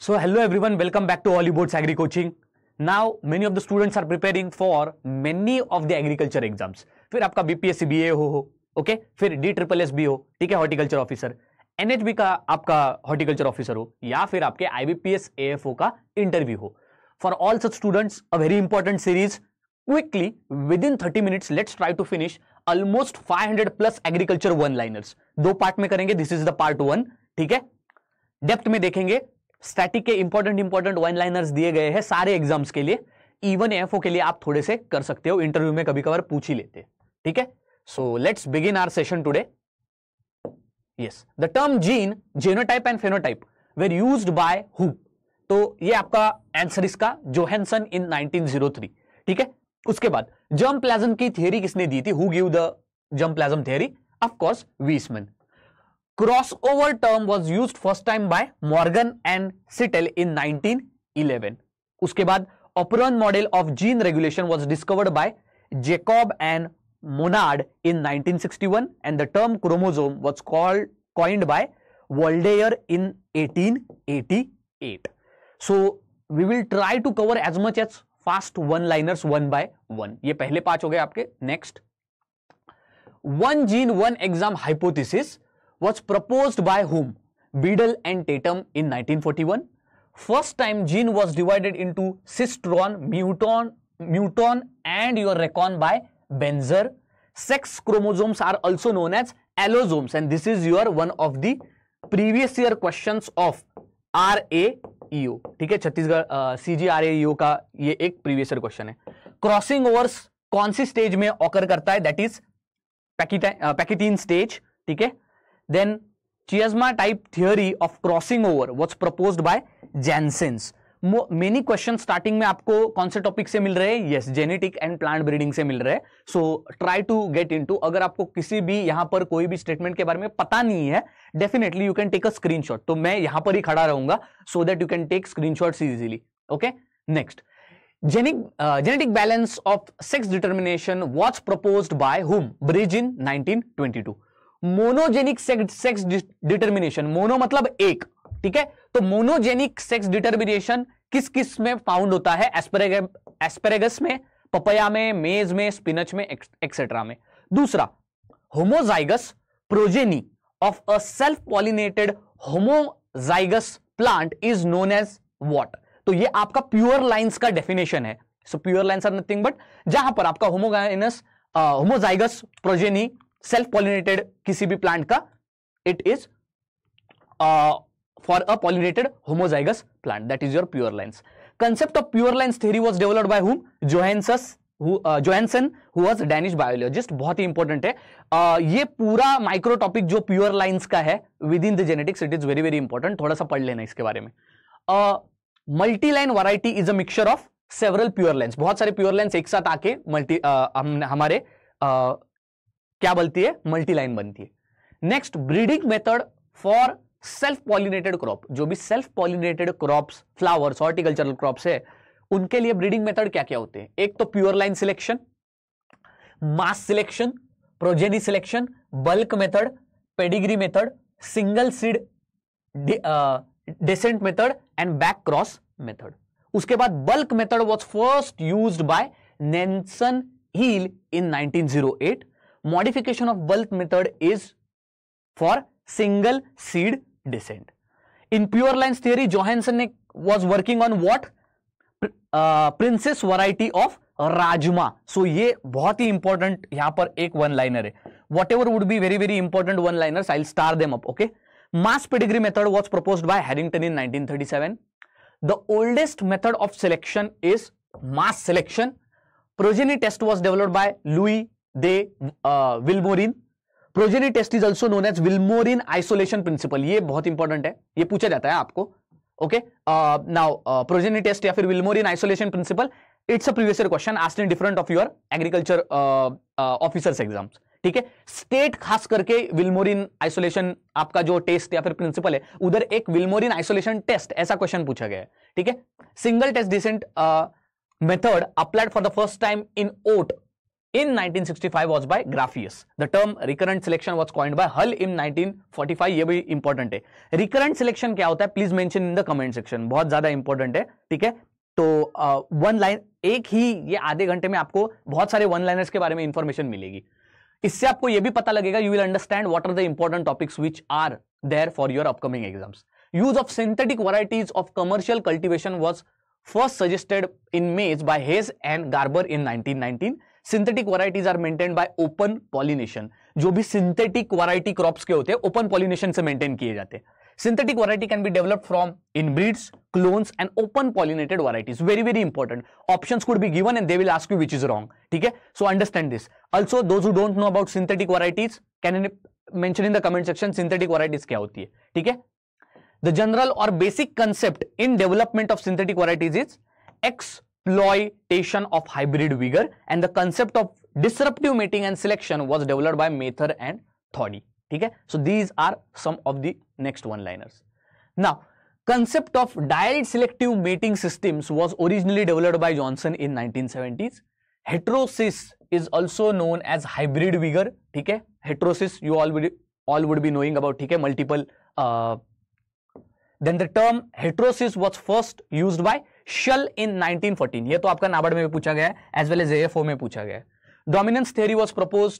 So hello everyone welcome back to all boards agri coaching now many of the students are preparing for many of the agriculture exams फिर आपका BPSC B ए हो okay फिर D triple S B हो ठीक है horticulture officer NHB का आपका horticulture officer हो या फिर आपके आईबीपीएस ए का इंटरव्यू हो for all such students a very important series quickly within thirty minutes let's try to finish almost five hundred plus agriculture one liners दो part में करेंगे this is the part one ठीक है depth में देखेंगे static के important important one liners दिए गए हैं सारे एग्जाम्स के लिए इवन एफ के लिए आप थोड़े से कर सकते हो इंटरव्यू में कभी कभार पूछ ही लेते ठीक है so let's begin our session today yes the term gene genotype and phenotype were use by who तो ये आपका आंसर इसका जोहेंसन इन 1903 ठीक है उसके बाद जम प्लाजम की थियरी किसने दी थी who give the germ plasm theory of course Weismann crossover term was used first time by Morgan and Sittel in 1911. उसके बाद operon model of gene regulation was discovered by Jacob and Monod in 1961 and the term chromosome was called coined by Waldeyer in 1888. So we will try to cover as much as fast one liners one by one. ये पहले पांच हो गए आपके next one gene one enzyme hypothesis was propose by whom Beadle and Tatum in 1941 first time gene was divided into cistron muton muton and your recon by Benzer sex chromosomes are also known as allosomes and this is your one of the previous year question of R A ठीक है छत्तीसगढ़ सी जी are एओ का ये एक previous year question है crossing overs कौन सी stage में occur करता है दैट इज पैकिटीन स्टेज ठीक है Then chiasma type theory of crossing over what's proposed by Janssens. Many question starting में आपको कौन से टॉपिक से मिल रहे हैं yes genetic and plant breeding से मिल रहे हैं so try to get into अगर आपको किसी भी यहां पर कोई भी स्टेटमेंट के बारे में पता नहीं है definitely you can take a screenshot तो मैं यहां पर ही खड़ा रहूंगा so that you can take screenshots easily okay next genic genetic balance of sex determination was propose by whom Bridges in 1922 monogenic sex determination mono मतलब एक ठीक है तो मोनोजेनिक सेक्स डिटर्मिनेशन किस किस में फाउंड होता है एस्परेगस में पपया में मेज में स्पिनच में एक्सेट्रा में दूसरा homozygous progeny of a self pollinated homozygous plant is known as what तो ये आपका प्योर लाइंस का डेफिनेशन है so pure lines are nothing but जहां पर आपका homogynous homozygous progeny self pollinated किसी भी प्लांट का it is for a pollinated homozygous plant that is your pure lines concept of pure lines theory was developed by whom Johannsen Johannsen uh, johansen who बहुत ही important है uh, ये पूरा micro topic जो pure lines का है within the genetics it is very very important थोड़ा सा पढ़ लेना इसके बारे में multi line variety is a mixture of several pure lines बहुत सारे प्योर लाइन्स एक साथ आके मल्टी uh, हम हमारे uh, क्या बनती है मल्टी लाइन बनती है next breeding method for self pollinated crop जो भी self pollinated crop flowers horticultural crop है उनके लिए ब्रीडिंग मेथड क्या क्या होते हैं एक तो pure line selection mass selection progeny selection bulk method pedigree method single seed descent method and back cross method उसके बाद bulk method was first use by Nilsson Ehle in 1908 modification of bulk method is for single seed descent. In pure lines theory, Johansson was working on what? Uh, princess variety of Rajma. So, ye very important yahan par one liner Whatever would be very very important one liners, I'll star them up, okay? Mass pedigree method was proposed by Harrington in 1937. The oldest method of selection is mass selection. Progeny test was developed by Louis de Vilmorin progeny test is also known as Vilmorin isolation principle ये बहुत important है ये पूछा जाता है आपको okay now progeny test या फिर Vilmorin isolation principle it's a previous question asked in different of your agriculture officers exams ठीक है स्टेट खास करके विलमोरिन आइसोलेशन आपका जो टेस्ट या फिर प्रिंसिपल है उधर एक विलमोरिन आइसोलेशन टेस्ट ऐसा क्वेश्चन पूछा गया है ठीक है single test descent method applied for the first time in oat in 1965 was by Graphius. The term recurrent selection was coined by Hull in 1945. ये भी important है. Recurrent selection क्या होता है? Please mention in the comment section. बहुत ज़्यादा important है. ठीक है? तो uh, one line एक ही ये आधे घंटे में आपको बहुत सारे one liners के बारे में information मिलेगी इससे आपको ये भी पता लगेगा You will understand what are the important topics which are there for your upcoming exams. Use of synthetic varieties of commercial cultivation was first suggested in maize by Hayes and Garber in 1919 synthetic varieties are maintain by open pollination जो भी synthetic variety crops के होते हैं open pollination से maintain किए जाते हैं synthetic variety can be developed from inbreeds clones and open pollinated varieties very very important option could be given and they will ask you which is wrong ठीक है so understand this also those who don't know about synthetic varieties can an mention in the comment section synthetic varieties क्या होती है ठीक है the general और basic concept in development of synthetic varieties is x exploitation of hybrid vigor and the concept of disruptive mating and selection was developed by Mather and Thoddy. Okay? So these are some of the next one-liners. Now, concept of direct selective mating systems was originally developed by Johnson in 1970s. Heterosis is also known as hybrid vigor. Okay? Heterosis you all would, all would be knowing about okay? multiple. Uh, then the term heterosis was first used by Shull in 1914 ये तो आपका नाबार्ड में भी पूछा गया है as well as F में पूछा गया dominance theory was propose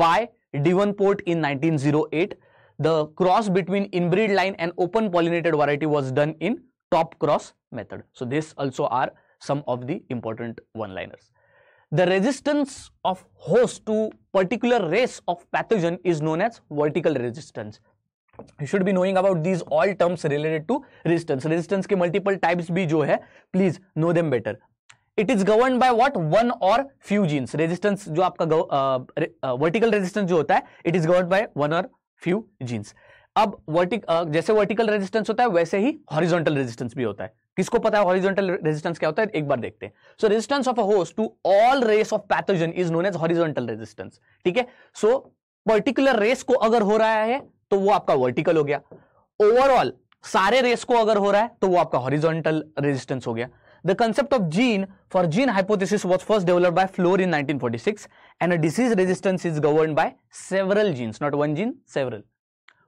by Davenport in nineteen the cross between inbred line and open pollinated variety was done in top cross method so this also are some of the important one liners the resistance of host to particular race of pathogen is known as vertical resistance you should be knowing about these all terms related to resistance resistance के multiple types भी जो है please know them better it is govern by what one और few genes resistance जो आपका vertical resistance जो होता है it is govern by one और फ्यू जीन्स अब वर्टिक uh, जैसे वर्टिकल रेजिस्टेंस होता है वैसे ही हॉरिजोंटल रेजिस्टेंस भी होता है किसको पता है हॉरिजॉन्टल रेजिस्टेंस क्या होता है एक बार देखते हैं so resistance of a host to all race of pathogen is known as horizontal resistance ठीक है सो पर्टिकुलर रेस को अगर हो रहा है तो वो आपका वर्टिकल हो गया ओवरऑल सारे रेस को अगर हो रहा है तो वो आपका हॉरिजॉन्टल रेजिस्टेंस हो गया The concept of gene for gene hypothesis was first developed by Flor in 1946 and a disease resistance is governed by several genes, not one gene, several.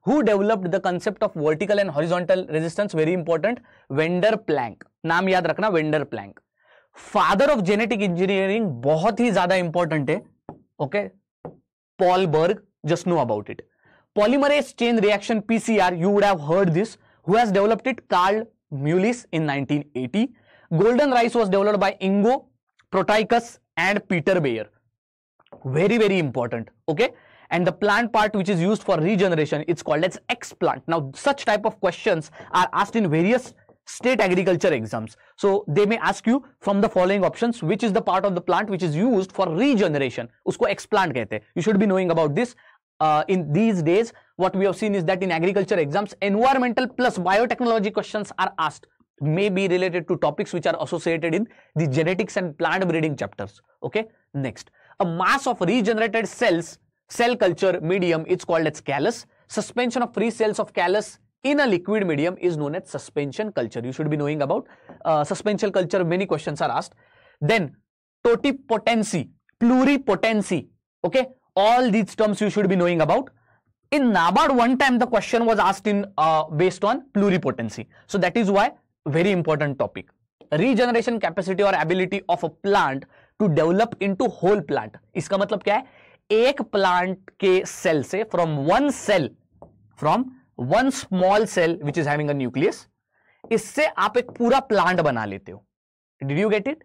Who developed the concept of vertical and horizontal resistance? Very important, Wender Planck. नाम याद रखना Wender Planck. Father of genetic engineering बहुत ही ज्यादा important है okay Paul Berg just know about it polymerase chain reaction PCR, you would have heard this, who has developed it, Carl Mullis in 1980. Golden rice was developed by Ingo, Proticus and Peter Bayer. Very, very important. Okay. And the plant part which is used for regeneration, it's called as explant. Now, such type of questions are asked in various state agriculture exams. So, they may ask you from the following options, which is the part of the plant which is used for regeneration. Usko explant kehte. You should be knowing about this uh, in these days what we have seen is that in agriculture exams environmental plus biotechnology questions are asked may be related to topics which are associated in the genetics and plant breeding chapters okay next a mass of regenerated cells cell culture medium it's called as callus suspension of free cells of callus in a liquid medium is known as suspension culture you should be knowing about uh, suspension culture many questions are asked then totipotency pluripotency okay all these terms you should be knowing about in nabard one time the question was asked in uh, based on pluripotency so that is why very important topic regeneration capacity or ability of a plant to develop into whole plant iska matlab kya hai ek plant ke cell se from one cell from one small cell which is having a nucleus इससे आप एक पूरा plant बना लेते हो did you get it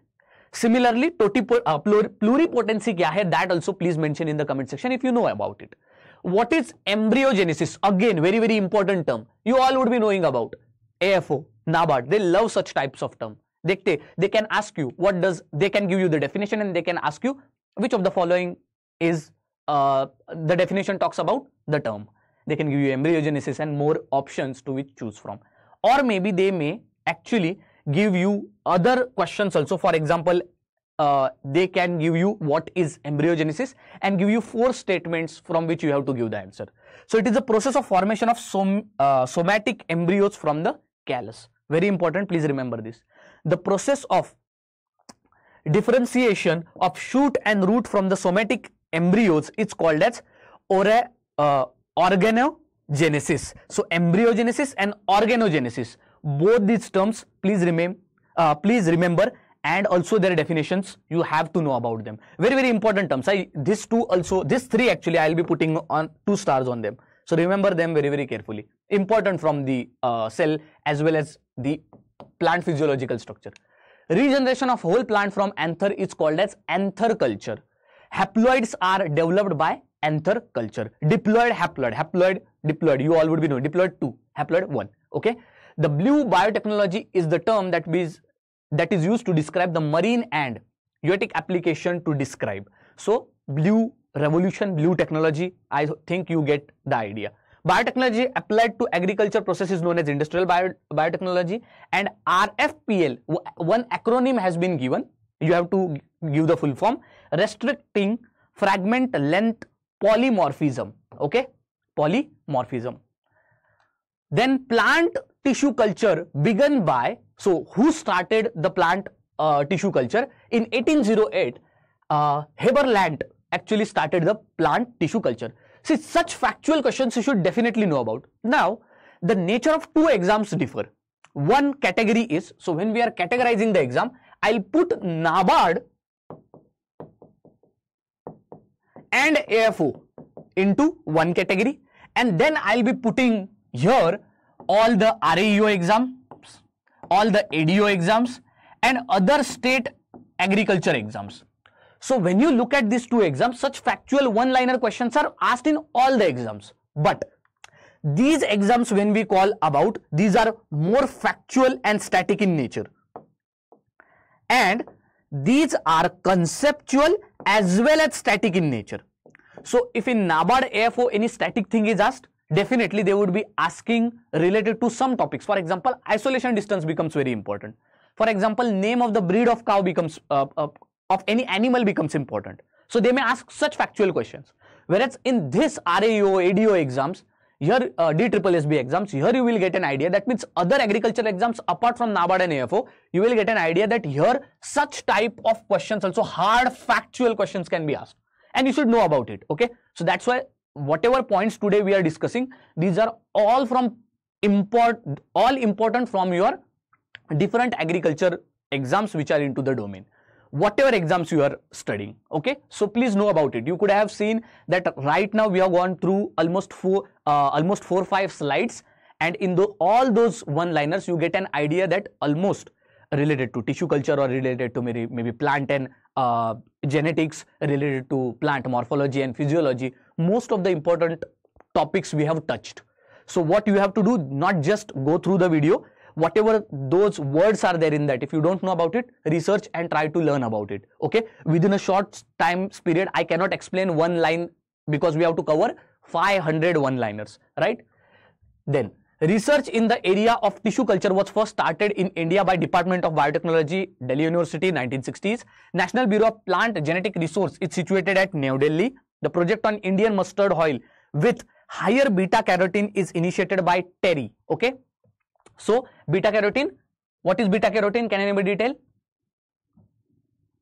Similarly, uh, pluripotency kya hai? That also please mention in the comment section if you know about it. What is embryogenesis? Again, very, very important term. You all would be knowing about. AFO, Nabad. they love such types of term. They, they can ask you what does, they can give you the definition and they can ask you which of the following is, uh, the definition talks about the term. They can give you embryogenesis and more options to which choose from. Or maybe they may actually give you other questions also. For example, uh, they can give you what is embryogenesis and give you four statements from which you have to give the answer. So it is a process of formation of som uh, somatic embryos from the callus. Very important, please remember this. The process of differentiation of shoot and root from the somatic embryos is called as or uh, organogenesis. So embryogenesis and organogenesis both these terms please remember uh, please remember and also their definitions you have to know about them very very important terms i this two also this three actually i'll be putting on two stars on them so remember them very very carefully important from the uh, cell as well as the plant physiological structure regeneration of whole plant from anther is called as anther culture haploids are developed by anther culture diploid haploid haploid diploid you all would be known diploid 2 haploid 1 okay the blue biotechnology is the term that is, that is used to describe the marine and eutic application to describe. So, blue revolution, blue technology, I think you get the idea. Biotechnology applied to agriculture process is known as industrial bio, biotechnology and RFPL, one acronym has been given, you have to give the full form, restricting fragment length polymorphism, okay, polymorphism. Then plant tissue culture begun by, so who started the plant uh, tissue culture? In 1808, uh, Heberland actually started the plant tissue culture. See, such factual questions you should definitely know about. Now, the nature of two exams differ. One category is, so when we are categorizing the exam, I'll put NABARD and AFO into one category and then I'll be putting here all the RAEO exams, all the ADO exams and other state agriculture exams. So when you look at these two exams, such factual one-liner questions are asked in all the exams. But these exams when we call about, these are more factual and static in nature. And these are conceptual as well as static in nature. So if in NABARD AFO any static thing is asked, definitely they would be asking related to some topics. For example, isolation distance becomes very important. For example, name of the breed of cow becomes, uh, uh, of any animal becomes important. So they may ask such factual questions. Whereas in this RAO, ADO exams, here uh, S B exams, here you will get an idea. That means other agricultural exams apart from Nabad and AFO, you will get an idea that here such type of questions, also hard factual questions can be asked. And you should know about it. Okay. So that's why whatever points today we are discussing, these are all from import, all important from your different agriculture exams which are into the domain whatever exams you are studying okay so please know about it you could have seen that right now we have gone through almost four uh, almost four five slides and in the, all those one liners you get an idea that almost related to tissue culture or related to maybe, maybe plant and uh, genetics related to plant morphology and physiology most of the important topics we have touched so what you have to do not just go through the video whatever those words are there in that if you don't know about it research and try to learn about it okay within a short time period i cannot explain one line because we have to cover 500 one liners right then Research in the area of tissue culture was first started in India by Department of Biotechnology, Delhi University, 1960s. National Bureau of Plant Genetic Resource is situated at New Delhi. The project on Indian mustard oil with higher beta carotene is initiated by Terry. Okay. So, beta carotene, what is beta carotene? Can anybody tell?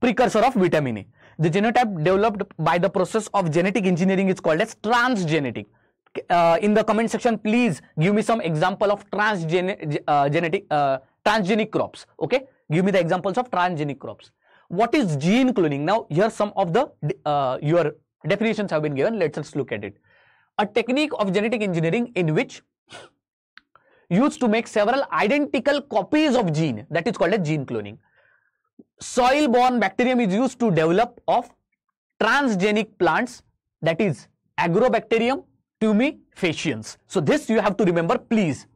Precursor of vitamin A. The genotype developed by the process of genetic engineering is called as transgenetic uh, in the comment section please give me some example of transgenic uh, genetic uh, transgenic crops okay give me the examples of transgenic crops what is gene cloning now here some of the uh, your definitions have been given let's just look at it a technique of genetic engineering in which used to make several identical copies of gene that is called a gene cloning soil borne bacterium is used to develop of transgenic plants that is agrobacterium Tumefaciens. So this you have to remember, please.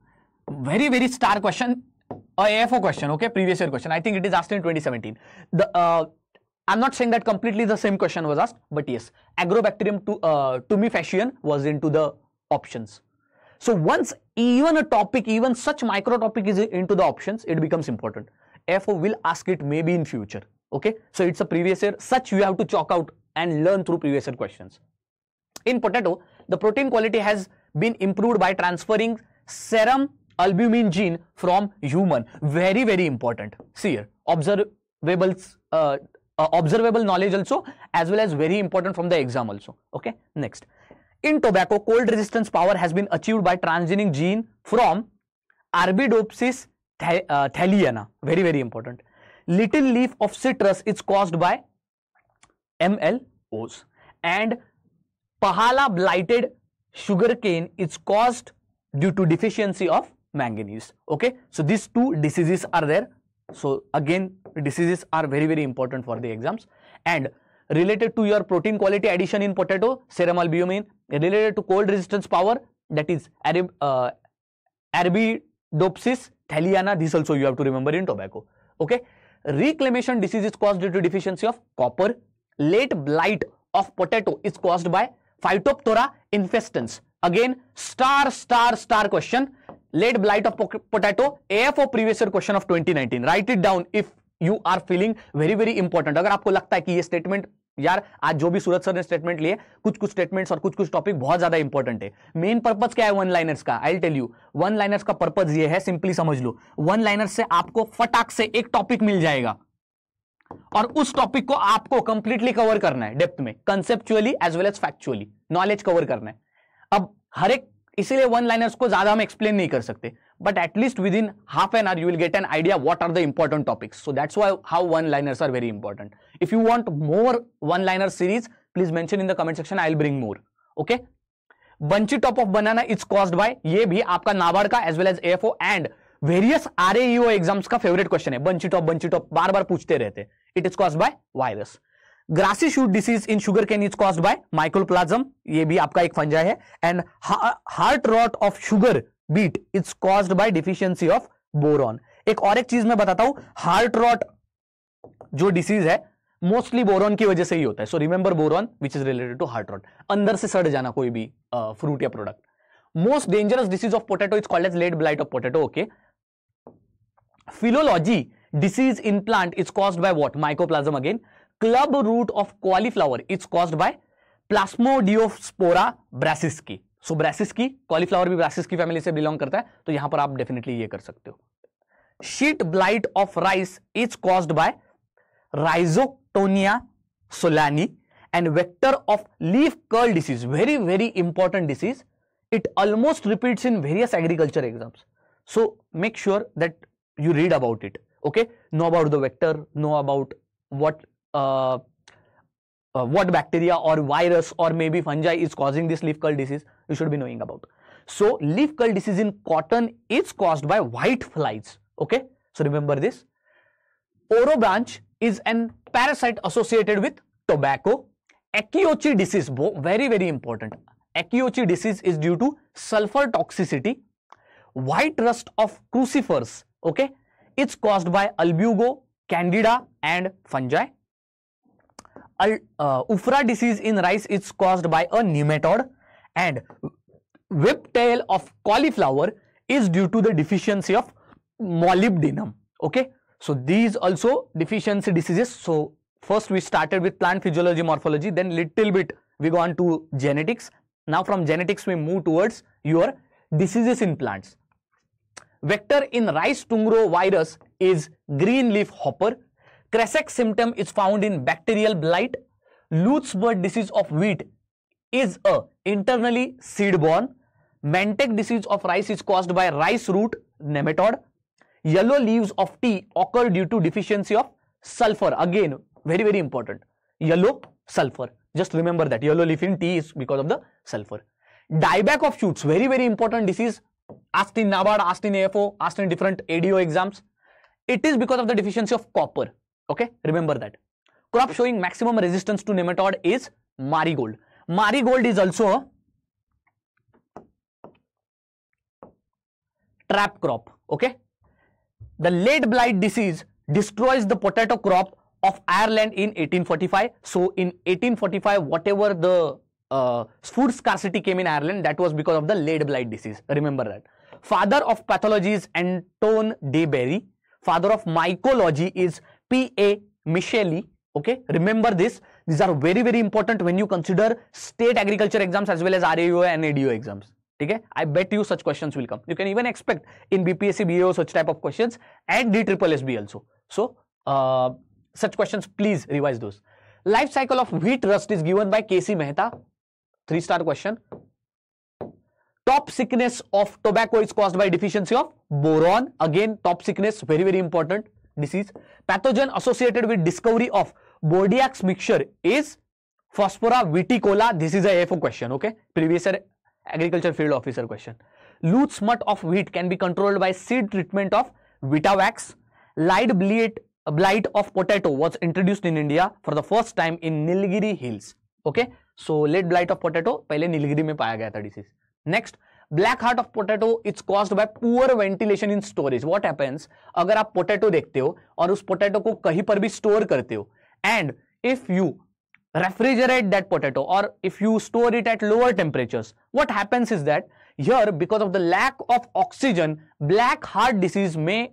Very, very star question, AFO question, okay, previous year question. I think it is asked in 2017. The, uh, I'm not saying that completely the same question was asked, but yes, Agrobacterium to, uh, tumefaciens was into the options. So once even a topic, even such micro topic is into the options, it becomes important. FO will ask it maybe in future. Okay. So it's a previous year. Such you have to chalk out and learn through previous year questions. In potato, the protein quality has been improved by transferring serum albumin gene from human. Very, very important. See here, observables, uh, uh, observable knowledge also as well as very important from the exam also. Okay, next. In tobacco, cold resistance power has been achieved by transgenic gene from Arbidopsis uh, thaliana. Very, very important. Little leaf of citrus is caused by MLOs and Pahala blighted sugarcane is caused due to deficiency of manganese. Okay, so these two diseases are there. So again, diseases are very very important for the exams and related to your protein quality addition in potato, serum albumin, related to cold resistance power that is Arab, uh, Arabidopsis thaliana, this also you have to remember in tobacco. Okay, reclamation disease is caused due to deficiency of copper, late blight of potato is caused by Phytophthora infestans again star star star question late blight of potato F of year question of 2019 write it down if you are feeling very very important अगर आपको लगता है कि ये statement यार आज जो भी सूरज सर ने स्टेटमेंट लिए कुछ कुछ स्टेटमेंट्स और कुछ कुछ टॉपिक बहुत ज्यादा इंपॉर्टेंट है मेन पर्पज क्या है वन लाइनर्स का I tell you one liners का पर्पज ये है सिंपली समझ लो वन लाइनर्स से आपको फटाक से एक टॉपिक मिल जाएगा और उस टॉपिक को आपको कंप्लीटली कवर करना है डेप्थ में conceptually as well as factually knowledge cover करना है अब हर एक इसीलिए वन लाइनर्स को ज्यादा हम एक्सप्लेन नहीं कर सकते but at least within half an hour you will get an idea what are the important topics so that's why how one liners are very important if you want more one liner series please mention in the comment section I will bring more okay bunchy top of banana is caused by ये भी आपका नाबार्ड का as well as F and various RAEO exams का favourite question है bunchy top bunchy top बार बार पूछते रहते हैं it is cause by virus grassy shoot disease in sugarcane is cause by mycoplasm ये भी आपका एक फंजा है and heart rot of sugar beet is cause by deficiency of boron एक और एक चीज मैं बताता हूं हार्ट रॉट जो डिसीज है मोस्टली बोरॉन की वजह से ही होता है so remember boron which is related to heart rot अंदर से सड़ जाना कोई भी फ्रूट uh, या product most dangerous disease of potato is called as late blight of potato okay philology philology disease in plant is caused by what again club root of of is caused by Plasmodiophora brassicae की so so, ब्रासिस की cauliflower भी ब्रासिस की family से belong करता है तो यहां पर आप डेफिनेटली ये कर सकते हो sheath blight of rice is caused by rhizoctonia solani and vector of leaf curl disease very very important disease it almost repeats in various agriculture exams so make sure that you read about it okay know about the vector know about what uh, uh, what bacteria or virus or maybe fungi is causing this leaf curl disease you should be knowing about so leaf curl disease in cotton is caused by white flies okay so remember this orobranch is an parasite associated with tobacco Akiochi disease, very, very important. Akiochi disease is due to sulfur toxicity. White rust of crucifers Okay, it's caused by albugo, candida, and fungi. Al, uh, Ufra disease in rice is caused by a nematode, and whip tail of cauliflower is due to the deficiency of molybdenum. Okay, so these also deficiency diseases. So first we started with plant physiology morphology, then little bit we go on to genetics. Now from genetics we move towards your diseases in plants. Vector in rice tungro virus is green leaf hopper. Cressex symptom is found in bacterial blight. bird disease of wheat is a internally seed-borne. Mantek disease of rice is caused by rice root nematode. Yellow leaves of tea occur due to deficiency of sulfur. Again, very, very important. Yellow sulfur. Just remember that yellow leaf in tea is because of the sulfur. Dieback of shoots, very, very important disease asked in NABARD, asked in AFO, asked in different ADO exams. It is because of the deficiency of copper. Okay, remember that. Crop showing maximum resistance to nematode is marigold. Marigold is also a trap crop. Okay, the late blight disease destroys the potato crop of Ireland in 1845. So in 1845, whatever the uh, food scarcity came in Ireland, that was because of the lead blight disease. Remember that. Father of pathology is Anton DeBerry. Father of mycology is P.A. Micheli. Okay, remember this. These are very, very important when you consider state agriculture exams as well as RAO and ADO exams. Okay, I bet you such questions will come. You can even expect in BPSC, BAO such type of questions and DSSSB also. So, uh, such questions, please revise those. Life cycle of wheat rust is given by K.C. Mehta. Three star question. Top sickness of tobacco is caused by deficiency of boron. Again, top sickness, very, very important disease. Pathogen associated with discovery of Bordeaux mixture is phosphora viticola. This is a FO question, okay? Previous agriculture field officer question. Loose smut of wheat can be controlled by seed treatment of Vitavax. Light blight, blight of potato was introduced in India for the first time in Nilgiri Hills. Okay, so late blight of potato पहले नीलगिरी में पाया गया था disease next black heart of potato it's caused by poor ventilation in storage what happens अगर आप potato देखते हो और उस पोटैटो को कहीं पर भी स्टोर करते हो and if you refrigerate that potato और if you store it at lower temperatures what happens is that here because of the lack of oxygen black heart disease में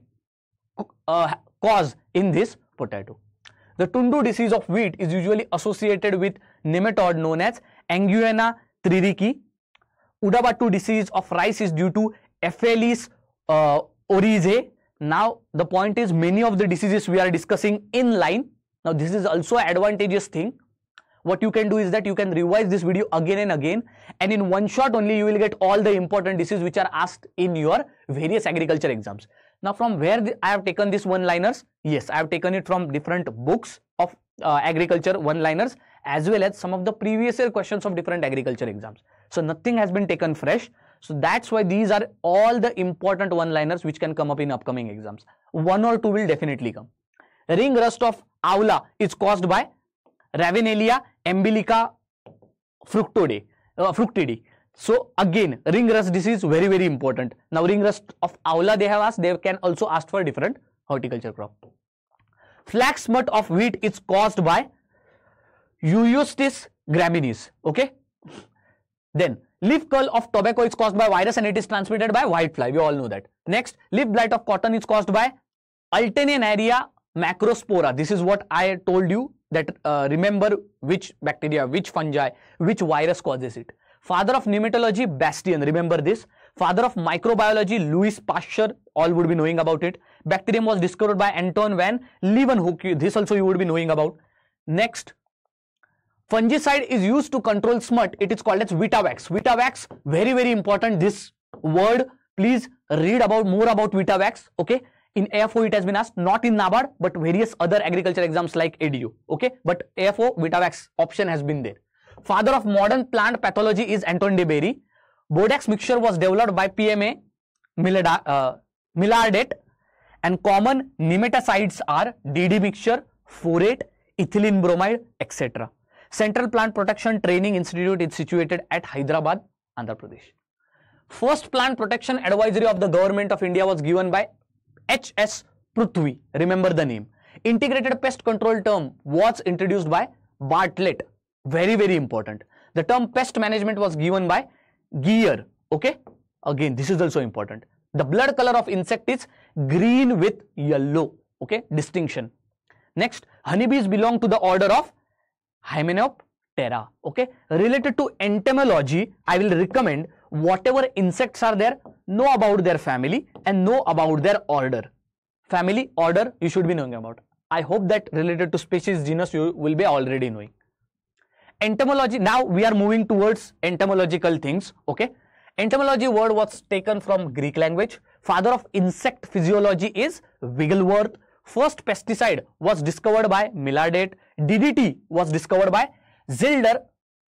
cause in this potato. The tundu disease of wheat is usually associated with nematode known as Anguiana tririki. Udabatu disease of rice is due to Aphelis uh, oryzae. Now, the point is many of the diseases we are discussing in line. Now, this is also advantageous thing. What you can do is that you can revise this video again and again and in one shot only you will get all the important diseases which are asked in your various agriculture exams. Now, from where the, I have taken these one-liners? Yes, I have taken it from different books of uh, agriculture one-liners as well as some of the previous year questions of different agriculture exams. So nothing has been taken fresh. So that's why these are all the important one-liners which can come up in upcoming exams. One or two will definitely come. Ring rust of Aula is caused by Ravenellia umbilica fructode, uh, fructidae. So again, ring rust disease very very important. Now ring rust of Aula they have asked, they can also ask for different horticulture crop. Flax smut of wheat is caused by Eustis graminis. Okay. Then leaf curl of tobacco is caused by virus and it is transmitted by whitefly. We all know that. Next, leaf blight of cotton is caused by Alternaria macrospora. This is what I told you that uh, remember which bacteria, which fungi, which virus causes it. Father of pneumatology, Bastian. Remember this. Father of microbiology, Louis Pasteur. All would be knowing about it. Bacterium was discovered by Anton van Leeuwenhoek. This also you would be knowing about. Next, fungicide is used to control smut it is called as vitavax vitavax very very important this word please read about more about vitavax okay in AFO it has been asked not in NABARD but various other agriculture exams like ADU okay but AFO Vitavax option has been there. Father of modern plant pathology is Anton de Berry. Bodax mixture was developed by PMA uh, Millardet and common nematicides are DD mixture, forate, ethylene bromide etc. Central Plant Protection Training Institute is situated at Hyderabad, Andhra Pradesh. First plant protection advisory of the government of India was given by H.S. Pruthvi. Remember the name. Integrated pest control term was introduced by Bartlett. Very, very important. The term pest management was given by Gear. Okay. Again, this is also important. The blood color of insect is green with yellow. Okay. Distinction. Next, honeybees belong to the order of Hymenoptera. Okay, related to entomology, I will recommend whatever insects are there, know about their family and know about their order. Family order you should be knowing about. I hope that related to species genus you will be already knowing. Entomology, now we are moving towards entomological things, okay. Entomology word was taken from Greek language. Father of insect physiology is Wigglesworth. First pesticide was discovered by Millardet. DDT was discovered by Zilder,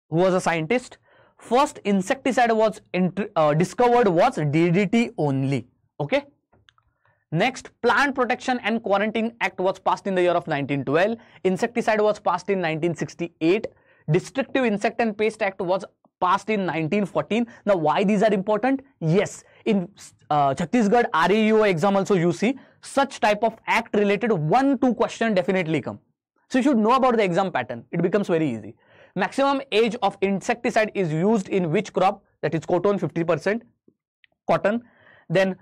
who was a scientist. First insecticide was uh, discovered was DDT only. Okay. Next, Plant Protection and Quarantine Act was passed in the year of 1912. Insecticide was passed in 1968. Destructive Insect and Pest Act was passed in 1914. Now, why these are important? Yes, in uh, Chhattisgarh REO exam also you see such type of act related one two question definitely come so you should know about the exam pattern it becomes very easy maximum age of insecticide is used in which crop that is cotton 50 percent cotton then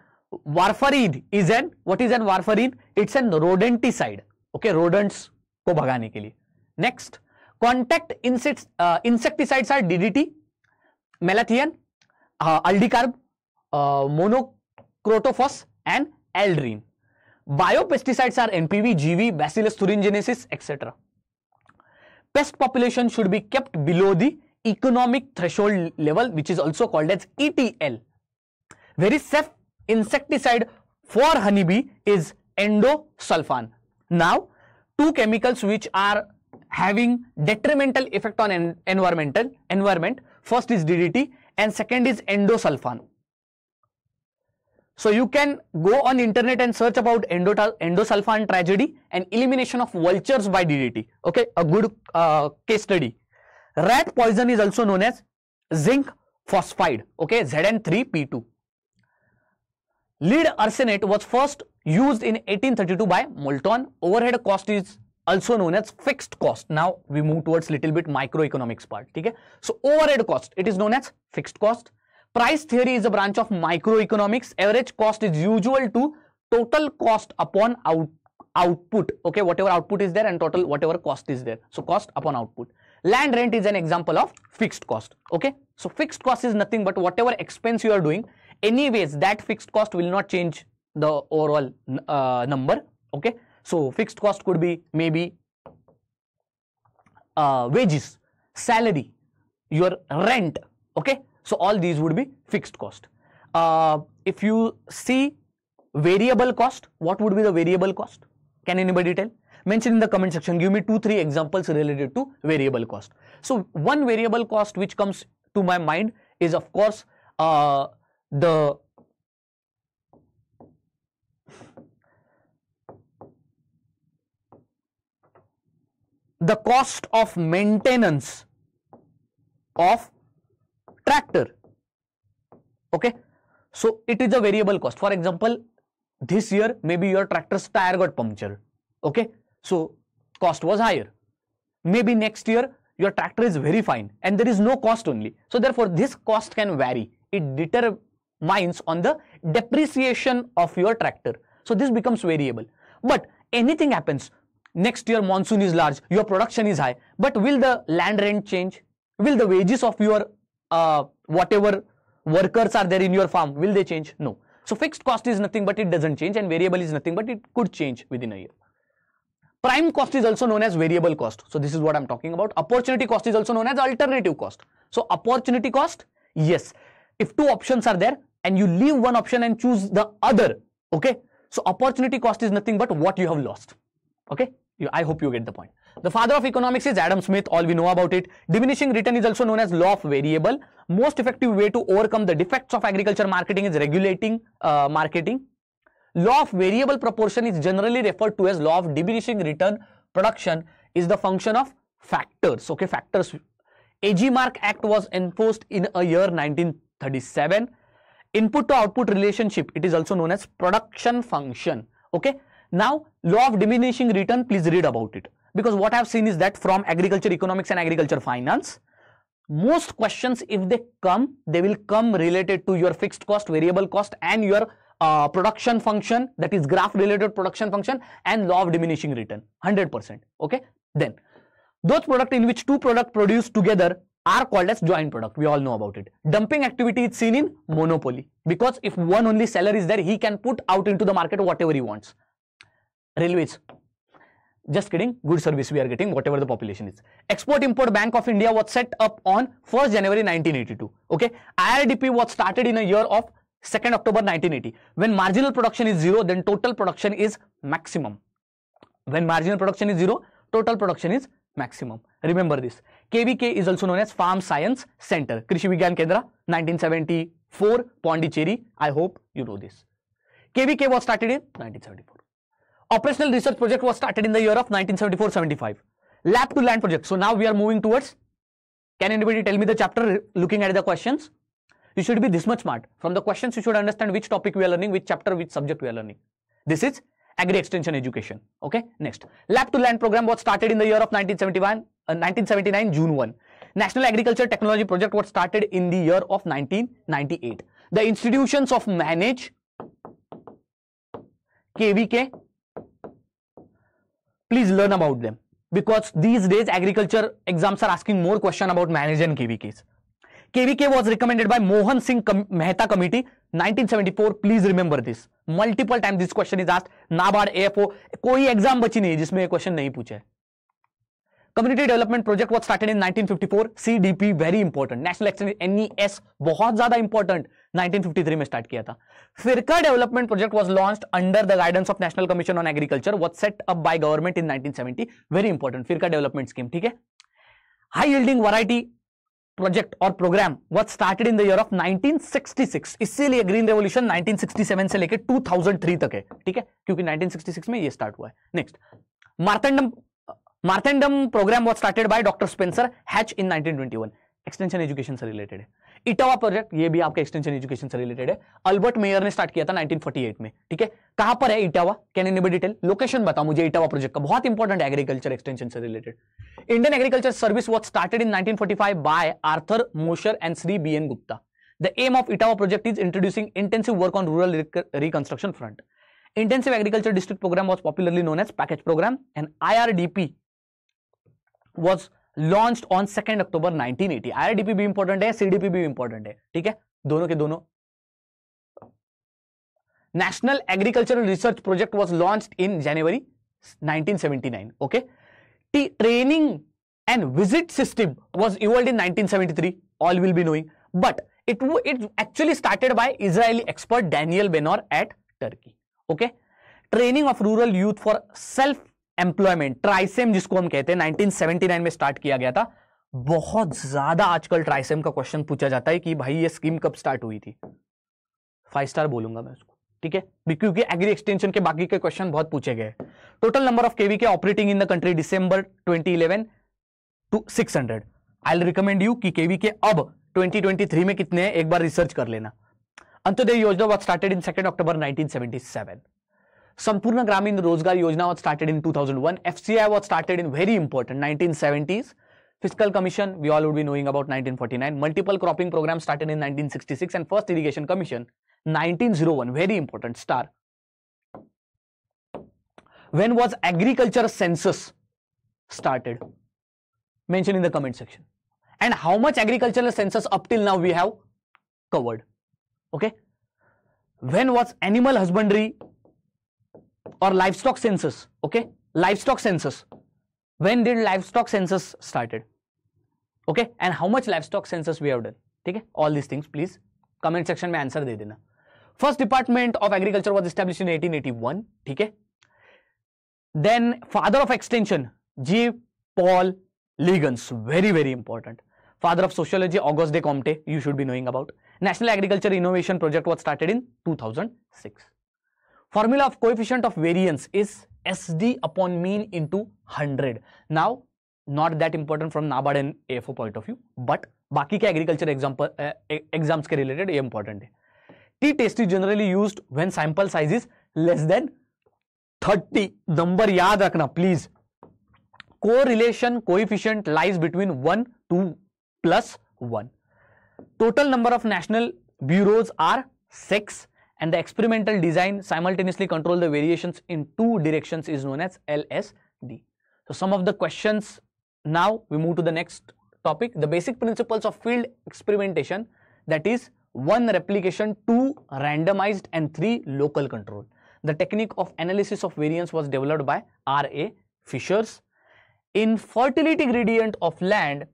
warfarin is an what is an warfarin it's an rodenticide okay rodents को भगाने के लिए next contact insecticides are DDT malathion aldicarb monocrotophos and aldrin. Biopesticides are NPV, GV, Bacillus thuringiensis, etc. Pest population should be kept below the economic threshold level which is also called as ETL. Very safe insecticide for honeybee is endosulfan. Now, two chemicals which are having detrimental effect on environmental environment. First is DDT and second is endosulfan. So you can go on internet and search about endosulfan tragedy and elimination of vultures by DDT. Okay, a good uh, case study. Rat poison is also known as zinc phosphide. Okay, ZN3P2. Lead arsenate was first used in 1832 by Moulton. Overhead cost is also known as fixed cost. Now we move towards little bit microeconomics part. Okay, so overhead cost it is known as fixed cost. Price theory is a branch of microeconomics. Average cost is usual to total cost upon out, output. Okay, whatever output is there and total whatever cost is there. So, cost upon output. Land rent is an example of fixed cost. Okay, so fixed cost is nothing but whatever expense you are doing. Anyways, that fixed cost will not change the overall uh, number. Okay, so fixed cost could be maybe uh, wages, salary, your rent. Okay, so all these would be fixed cost. Uh, if you see variable cost, what would be the variable cost? Can anybody tell? Mention in the comment section, give me two, three examples related to variable cost. So one variable cost which comes to my mind is of course uh, the the cost of maintenance of tractor. Okay. So it is a variable cost. For example, this year maybe your tractor's tire got punctured. Okay. So cost was higher. Maybe next year your tractor is very fine and there is no cost only. So therefore this cost can vary. It determines on the depreciation of your tractor. So this becomes variable. But anything happens. Next year monsoon is large. Your production is high. But will the land rent change? Will the wages of your uh, whatever workers are there in your farm, will they change? No. So fixed cost is nothing but it doesn't change and variable is nothing but it could change within a year. Prime cost is also known as variable cost. So this is what I'm talking about. Opportunity cost is also known as alternative cost. So opportunity cost, yes. If two options are there and you leave one option and choose the other, okay. So opportunity cost is nothing but what you have lost, okay. I hope you get the point. The father of economics is Adam Smith, all we know about it. Diminishing return is also known as law of variable. Most effective way to overcome the defects of agriculture marketing is regulating uh, marketing. Law of variable proportion is generally referred to as law of diminishing return production is the function of factors. Okay, factors. AG Mark Act was enforced in a year 1937. Input to output relationship, it is also known as production function. Okay, now, law of diminishing return, please read about it. Because what I have seen is that from agriculture economics and agriculture finance, most questions if they come, they will come related to your fixed cost, variable cost and your uh, production function that is graph related production function and law of diminishing return 100%. Okay. Then those product in which two product produced together are called as joint product. We all know about it. Dumping activity is seen in monopoly because if one only seller is there, he can put out into the market whatever he wants railways just kidding good service we are getting whatever the population is export import bank of india was set up on 1st january 1982 okay irdp was started in a year of 2nd october 1980 when marginal production is zero then total production is maximum when marginal production is zero total production is maximum remember this kvk is also known as farm science center krishi vigyan kendra 1974 pondicherry i hope you know this kvk was started in 1974 operational research project was started in the year of 1974-75. Lab to land project. So now we are moving towards, can anybody tell me the chapter looking at the questions? You should be this much smart. From the questions, you should understand which topic we are learning, which chapter, which subject we are learning. This is agri extension education. Okay, next. Lab to land program was started in the year of 1971, uh, 1979, June 1. National Agriculture Technology Project was started in the year of 1998. The institutions of manage KVK please learn about them because these days agriculture exams are asking more question about MANAGE and KVK KVK was recommended by Mohan Singh Mehta committee for please remember this multiple time this question is asked NABARD F कोई exam बची नहीं है जिसमें यह क्वेश्चन नहीं पूछे community development project was started in fifty four 1954 CDP very important national exchange NES बहुत ज्यादा इंपॉर्टेंट 1953 में स्टार्ट किया था Firka development project was launch under the guidance of national commission on agriculture was set up by government in 1970 very important Firka development scheme ठीक है high yielding variety project और programme was started in the year of 1966 इसीलिए green revolution 1967 से लेकर 2003 तक है ठीक है क्योंकि 1966 में ये स्टार्ट हुआ है next Marthandam Marthandam programme was started by doctor Spencer Hatch in 1921 extension education से रिलेटेड है इटावा प्रोजेक्ट ये भी आपका एक्सटेंशन एजुकेशन से रिलेटेड है अल्बर्ट मेयर ने स्टार्ट किया था 1948 में ठीक है कहां पर है Etawah can any detail location बताओ मुझे इटावा प्रोजेक्ट का बहुत इंपॉर्टेंट एग्रीकल्चर एक्सटेंशन से related Indian agriculture service was started in nineteen by Arthur मोशर and Shri B N Gupta the aim of Etawah project is introducing intensive work on rural reconstruction front Intensive Agriculture District Program was popularly known as package program and IRDP was launch on second October 1980 IRDP भी important है CDP भी important है ठीक है दोनों के दोनों national agricultural research project was launch in January 1979 okay training and visit system was evolve in 1973 all will be knowing but it वो it actually started by Israeli expert daniel benor at Turkey okay training of rural youth for self employment TRYSEM जिसको हम कहते हैं 1979 में start किया गया था बहुत ज्यादा आजकल ट्राइसेम का क्वेश्चन पूछा जाता है कि भाई ये स्कीम कब स्टार्ट हुई थी फाइव स्टार बोलूंगा मैं उसको ठीक है क्योंकि एग्री एक्सटेंशन के बाकी के क्वेश्चन बहुत पूछे गए total number of KV K operating in the country December 2011 to 600 I recommend you कि केवी के अब 2023 में कितने हैं एक बार रिसर्च कर लेना Antyodaya Yojana was started in second October nineteen Sampurna Gramin Rozgar Yojana was started in 2001. FCI was started in very important 1970s. Fiscal Commission, we all would be knowing about 1949. Multiple cropping program started in 1966 and first irrigation commission 1901. Very important star. When was agriculture census started? Mention in the comment section. And how much agricultural census up till now we have covered. Okay. When was animal husbandry or livestock census okay livestock census when did livestock census started okay and how much livestock census we have done ठीक है all these things please comment section में answer दे देना first department of agriculture was establish in 1881 ठीक है then father of extension G Paul Leagans very very important father of sociology Auguste de Comte you should be knowing about National Agriculture Innovation Project was started in 2006 formula of coefficient of variance is SD upon mean into 100. Now, not that important from NABARD and AFO point of view, but बाकी के agriculture exams के related ये important है T test is generally used when sample size is less than 30 number याद रखना please correlation coefficient lies between one to plus one total number of national bureaus are six and the experimental design simultaneously control the variations in two directions is known as LSD. So some of the questions now we move to the next topic the basic principles of field experimentation that is one replication, two randomized and three local control. The technique of analysis of variance was developed by R.A. Fishers. In fertility gradient of land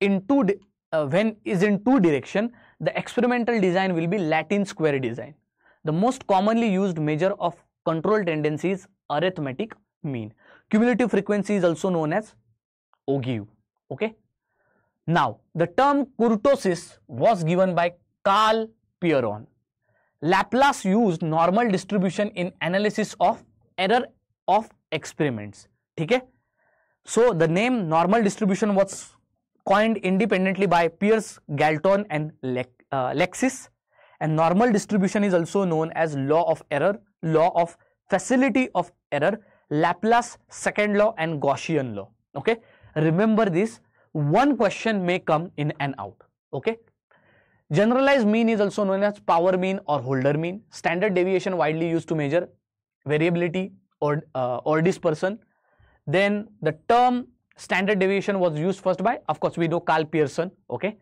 in two uh, when is in two direction the experimental design will be Latin square design the most commonly used measure of control tendency is arithmetic mean. Cumulative frequency is also known as OGU. Okay. Now, the term kurtosis was given by Carl Pierron. Laplace used normal distribution in analysis of error of experiments. Okay. So, the name normal distribution was coined independently by Pierce, Galton and uh, Lexis and normal distribution is also known as law of error law of facility of error laplace second law and gaussian law okay remember this one question may come in and out okay generalized mean is also known as power mean or holder mean standard deviation widely used to measure variability or uh, or dispersion then the term standard deviation was used first by of course we know carl pearson okay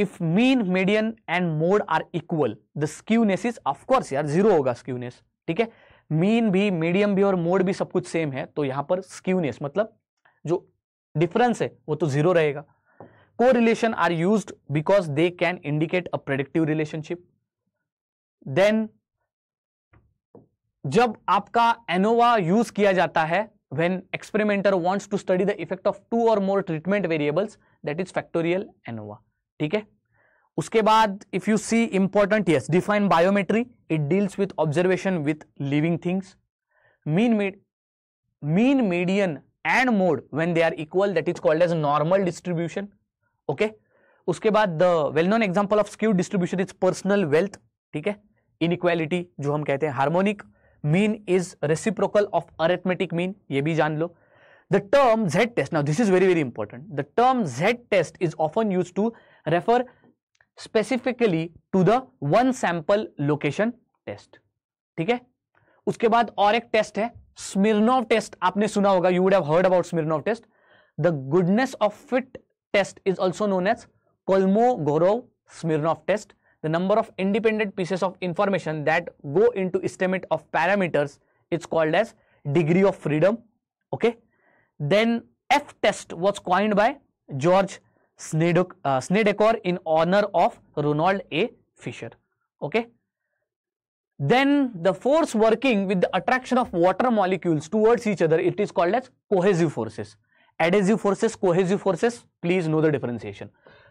if mean median and mode are equal the skewness is of course यार zero होगा skewness ठीक है mean भी medium भी और mode भी सब कुछ सेम है तो यहां पर स्क्यूनेस मतलब जो डिफरेंस है वो तो जीरो रहेगा correlation are use because they can indicate a productive relationship then जब आपका एनोवा यूज किया जाता है when experimenter wants to study the effect of two और more treatment variables that is factorial ANOVA ठीक है उसके बाद if you see important yes define biometry it deals with observation with living things mean mean median and mode when they are equal that is called as normal distribution okay उसके बाद the well known example of skew distribution is personal wealth ठीक है inequality जो हम कहते हैं harmonic mean is reciprocal of arithmetic mean ये भी जान लो the term Z test now this is very very important the term Z test is often use to refer specifically to the one sample location test ठीक है उसके बाद और एक टेस्ट है स्मिरनोव टेस्ट आपने सुना होगा you would have heard about Smirnov test the goodness of fit test is also known as Kolmogorov Smirnov test the number of independent pieces of information that go into estimate of parameters is called as degree of freedom okay then F test was coined by George Uh, Snedekor in honor of Ronald A. Fisher. Okay. Then the force working with the attraction of water molecules towards each other, it is called as cohesive forces. Adhesive forces, cohesive forces, please know the differentiation.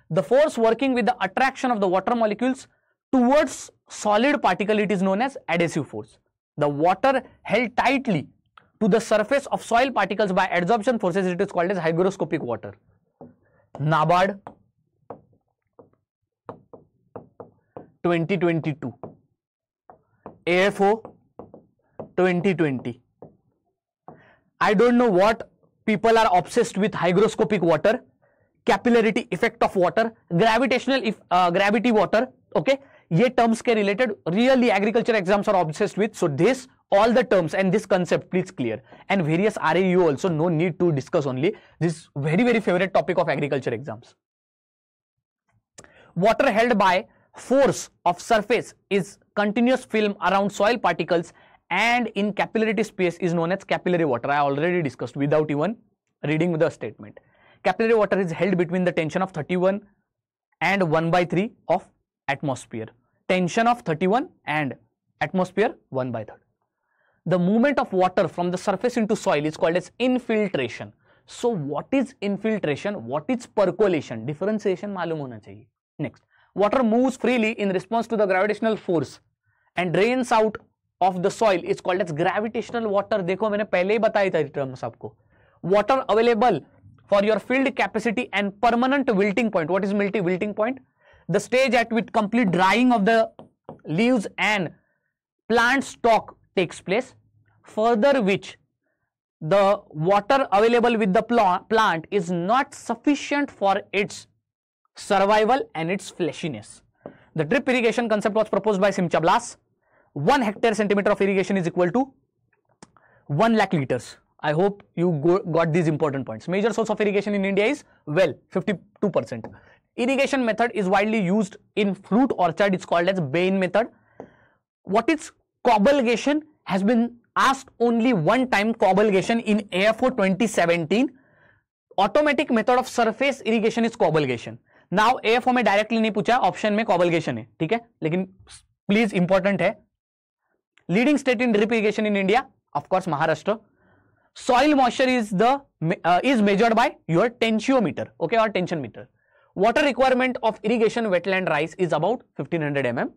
The force working with the attraction of the water molecules towards solid particle, it is known as adhesive force. The water held tightly to the surface of soil particles by adsorption forces, it is called as hygroscopic water. NABARD 2022 AFO 2020 I don't know what people are obsessed with hygroscopic water capillarity effect of water gravitational if uh, gravity water okay ये terms के related really agriculture exams are obsessed with so this all the terms and this concept please clear and various RAU also no need to discuss only this very very favorite topic of agriculture exams. Water held by force of surface is continuous film around soil particles and in capillarity space is known as capillary water. I already discussed without even reading the statement. Capillary water is held between the tension of 31 and 1 by 3 of atmosphere tension of 31 and atmosphere 1 by 3rd. The movement of water from the surface into soil is called as infiltration. So what is infiltration? What is percolation? Differentiation malum hona चाहिए. Next, water moves freely in response to the gravitational force and drains out of the soil is called as gravitational water. Dekho, मैंने pehle ही बताई term terms आपको. Water available for your field capacity and permanent wilting point. What is wilting point? the stage at which complete drying of the leaves and plant stock takes place further which the water available with the plant is not sufficient for its survival and its fleshiness. The drip irrigation concept was proposed by Simcha Blas. 1 hectare centimeter of irrigation is equal to 1 lakh liters. I hope you go, got these important points. Major source of irrigation in India is well 52%. Irrigation irrigation method is widely used in fruit orchard it's called as bain method what is cobulgation has been asked only one time cobulgation in afo 2017 automatic method of surface irrigation is corrugation now F O में directly नहीं पूछा option में कॉबलगेशन है ठीक है लेकिन please important है leading state in drip irrigation in India of course Maharashtra soil moisture is the is measured by your tensiometer okay और tension meter water requirement of irrigation wetland rice is about 1500 mm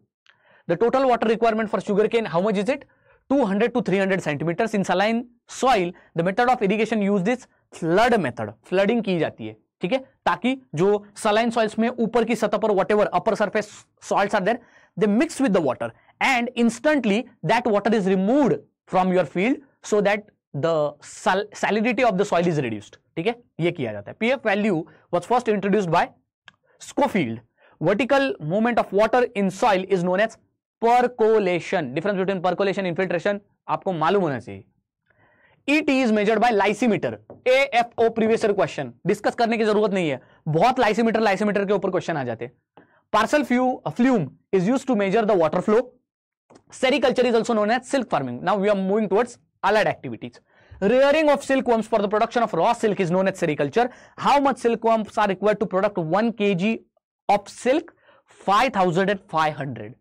the total water requirement for sugarcane how much is it 200 to 300 centimeters in saline soil the method of irrigation used is flood method flooding की जाती है ठीक है ताकि जो saline soils में ऊपर की सतह पर whatever upper surface soils are there they mix with the water and instantly that water is removed from your field so that the salinity of the soil is reduced ठीक है ये किया जाता है PF value was first introduced by Schofield vertical movement of water in soil is known as percolation difference between percolation infiltration आपको मालूम होना चाहिए it is measured by lysimeter A F O previous year question discuss करने की जरूरत नहीं है बहुत लाइसीमीटर लाइसीमीटर के ऊपर क्वेश्चन आ जाते Parshall few flume is use to measure the water flow sericulture is also known as silk farming now we are moving towards allied activities Rearing of silkworms for the production of raw silk is known as sericulture. How much silkworms are required to produce 1 kg of silk? 5500.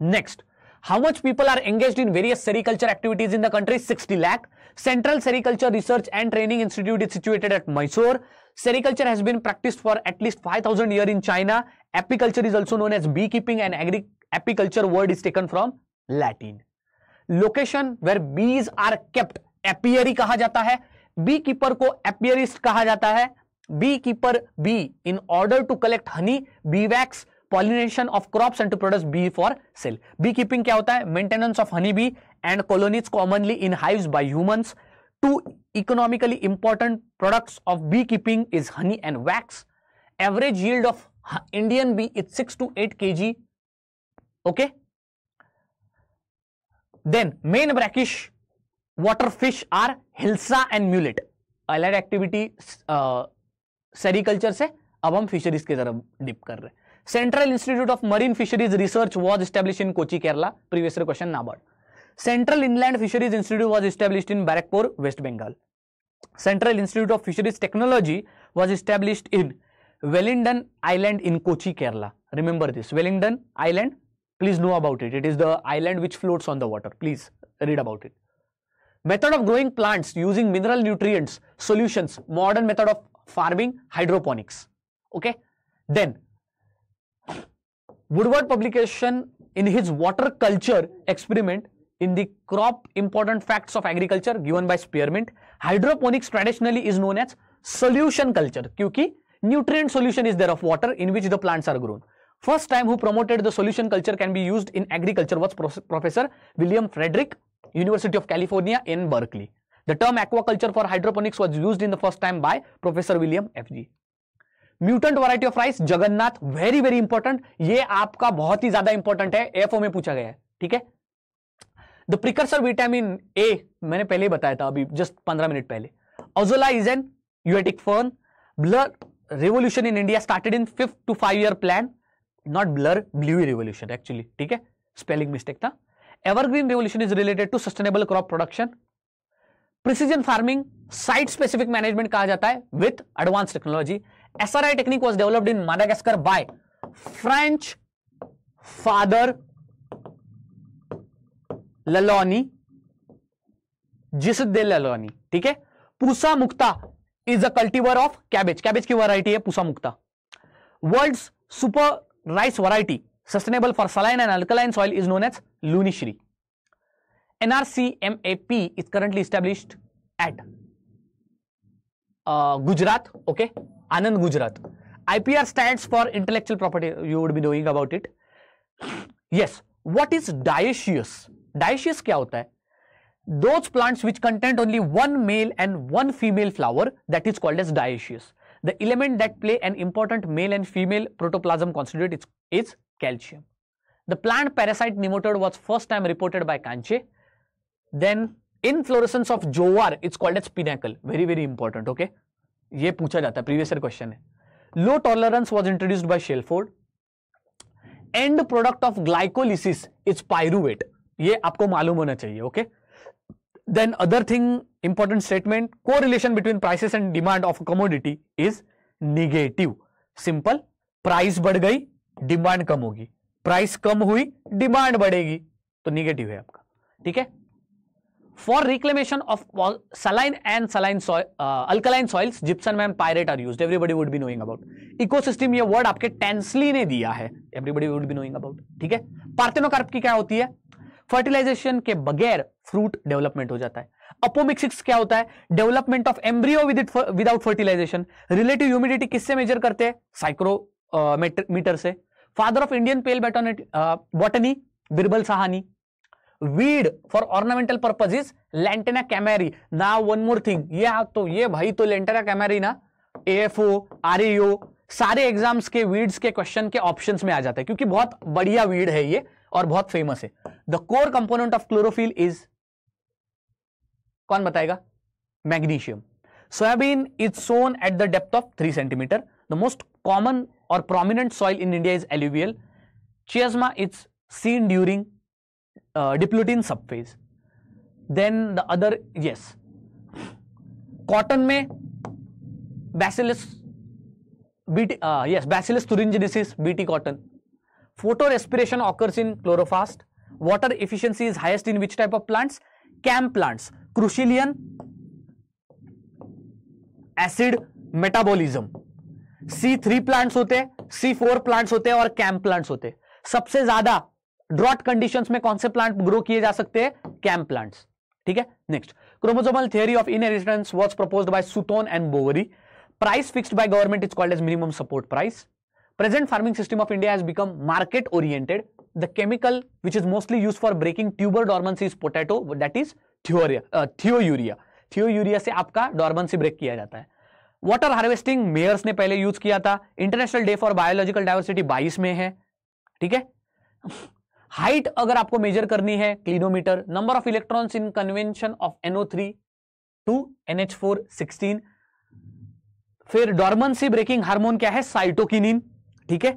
Next, how much people are engaged in various sericulture activities in the country? 60 lakh. Central Sericulture Research and Training Institute is situated at Mysore. Sericulture has been practiced for at least 5000 years in China. Apiculture is also known as beekeeping and agri apiculture word is taken from Latin location where bees are kept apiary कहा जाता है bee keeper को एपियरिस्ट कहा जाता है bee keeper bee in order to collect honey bee wax pollination of crop and to produce bee for sale bee keeping क्या होता है maintenance of honey bee and colonies commonly in hive by humans to economically important products of bee keeping is honey and wax average yield of Indian bee is six to eight K G okay then main brackish water fish are hilsa and म्यूलेट अलग activity sericulture से अब हम fisheries की तरफ dip कर रहे हैं central institute of marine fisheries research was establish in Kochi Kerala previous question NABARD central inland fisheries institute was establish in Barrackpore West Bengal central institute of fisheries technology was establish in Willingdon Island in Kochi Kerala remember this Willingdon Island Please know about it. It is the island which floats on the water. Please read about it. Method of growing plants using mineral nutrients solutions. Modern method of farming hydroponics. Okay. Then Woodward publication in his water culture experiment in the crop important facts of agriculture given by Spearmint. Hydroponics traditionally is known as solution culture क्योंकि nutrient solution is there of water in which the plants are grown. First time who promoted the solution culture can be used in agriculture was Professor William Frederick, University of California in Berkeley. The term aquaculture for hydroponics was used in the first time by Professor William F.G. Mutant variety of rice Jagannath very very important ये आपका बहुत ही ज्यादा important है FO में पूछा गया है ठीक है द प्रिकर्सर विटामिन ए मैंने पहले ही बताया था अभी जस्ट पंद्रह मिनट पहले azolla is an aquatic fern blood revolution in India started in fifth two five year plan not blur blue revolution actually ठीक है स्पेलिंग मिस्टेक था evergreen revolution is related to sustainable crop production precision farming site specific management कहा जाता है with advance technology SRI technique was developed in Madagascar by French father Laulanie जिसदे Laulanie ठीक है Pusa Mukta is a cultivar of cabbage cabbage की variety है Pusa Mukta world super rice variety sustainable for saline and alkaline soil is known as Lunishri. NRCMAP is currently established at uh, Gujarat, okay, Anand Gujarat. IPR stands for intellectual property, you would be knowing about it. Yes, what is dioecious? Dioecious kya hota hai? Those plants which contain only one male and one female flower that is called as dioecious. The element that play an important male and female protoplasm constituent is, is calcium. The plant parasite nematode was first time reported by Kanche. Then inflorescence of jowar it's called as panicle very very important okay ये पूछा जाता है previous year question है law tolerance was introduced by Shelford and product of glycolysis is pyruvate ये आपको मालूम होना चाहिए okay okay? then other thing important statement correlation between prices and demand of a commodity is negative simple price बढ़ गई demand कम होगी price कम हुई demand बढ़ेगी तो negative है आपका ठीक है for reclamation of saline and saline soil uh, alkaline soils gypsum and pyrite are used everybody would be knowing about ecosystem ये word आपके टेंसली ने दिया है everybody would be knowing about ठीक है parthenocarp की क्या होती है फर्टिलाइजेशन के बगैर फ्रूट डेवलपमेंट हो जाता है अपोमिक्सिक्स क्या होता है development of embryo with without fertilization relative humidity किससे मेजर करते हैं साइक्रो मीटर uh, से father of Indian palaeobotany Birbal Sahni weed for ornamental purpose is lantana camara ना वन मोर थिंग ये हाँ तो ये भाई तो लेंटेना कैमेरी ना ए एफ ओ आर ए सारे एग्जाम्स के वीड्स के क्वेश्चन के ऑप्शंस में आ जाते हैं क्योंकि बहुत बढ़िया वीड है ये और बहुत फेमस है the core component of chlorophyll is कौन बताएगा magnesium soybean is sown at the depth of three centimetre the most common और prominent soil in India is alluvial chiasma is seen during diplotene sub phase then the other yes cotton में bacillus BT yes bacillus thuringiensis BT cotton photorespiration occurs in chloroplast water efficiency is highest in which type of plants cam plants crucilian acid metabolism C three plants होते हैं सी four plants होते हैं और cam plants होते हैं सबसे ज्यादा drought condition में कौन से प्लांट ग्रो किए जा सकते हैं कैम प्लांट्स ठीक है next chromosomal theory of inheritance was proposed by Sutton and Boveri price fix by government is called as minimum support price present farming system of India has become market oriented the chemical which is mostly use for breaking tuber dormancy is potato that is thiourea thiourea थियो urea से आपका डॉर्मनसी break किया जाता है water harvesting Myers ने पहले use किया था International Day for Biological Diversity बाईस में है ठीक है हाइट अगर आपको मेजर करनी है clinometer number of electrons in conversion of NO three to N H four sixteen फिर डॉर्मनसी ब्रेकिंग हार्मोन क्या है साइटोकिनिन ठीक है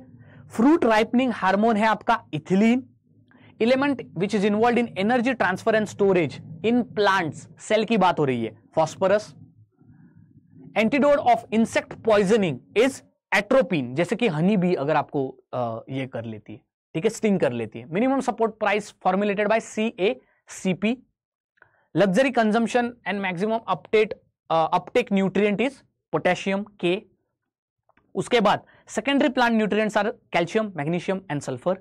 फ्रूट राइपनिंग हार्मोन है आपका ethylene element which is involved in energy transfer and storage in plants cell की बात हो रही है phosphorus antidote of insect poisoning is atropine जैसे कि हनी भी अगर आपको आ, ये कर लेती है ठीक है स्टिंग कर लेती है minimum support price formulated by C A C P luxury consumption and maximum update uptake nutrient is potassium के उसके बाद Secondary plant nutrients are calcium, magnesium and sulfur.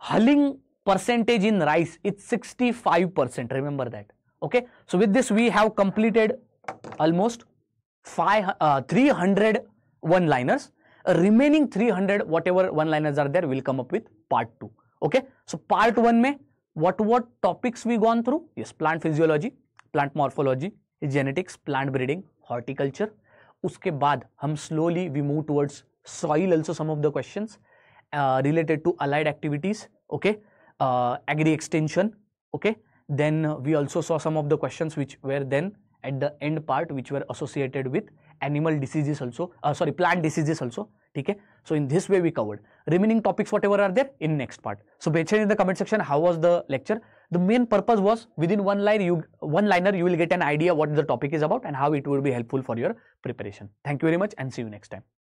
Hulling percentage in rice is 65%. Remember that. Okay. So with this we have completed almost five, uh, 300 one-liners. Uh, remaining 300 whatever one-liners are there will come up with part 2. Okay. So part 1 may what what topics we gone through? Yes, plant physiology, plant morphology, genetics, plant breeding, horticulture. उसके बाद हम slowly we move towards soil also some of the questions uh, related to allied activities okay uh, agri extension okay then we also saw some of the questions which were then at the end part which were associated with animal diseases also uh, sorry plant diseases also okay so in this way we covered remaining topics whatever are there in next part so mention in the comment section how was the lecture the main purpose was within one line you one liner you will get an idea what the topic is about and how it will be helpful for your preparation thank you very much and see you next time